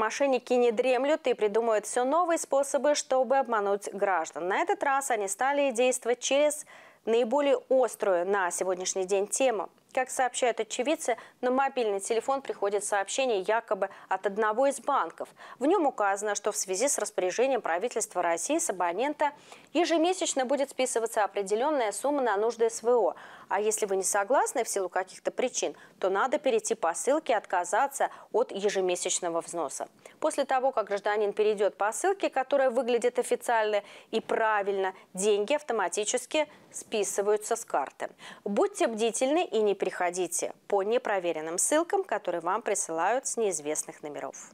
Мошенники не дремлют и придумывают все новые способы, чтобы обмануть граждан. На этот раз они стали действовать через наиболее острую на сегодняшний день тему. Как сообщают очевидцы, на мобильный телефон приходит сообщение якобы от одного из банков. В нем указано, что в связи с распоряжением правительства России с абонента ежемесячно будет списываться определенная сумма на нужды СВО. А если вы не согласны в силу каких-то причин, то надо перейти по ссылке и отказаться от ежемесячного взноса. После того, как гражданин перейдет по ссылке, которая выглядит официально и правильно, деньги автоматически списываются списываются с карты. Будьте бдительны и не приходите по непроверенным ссылкам, которые вам присылают с неизвестных номеров.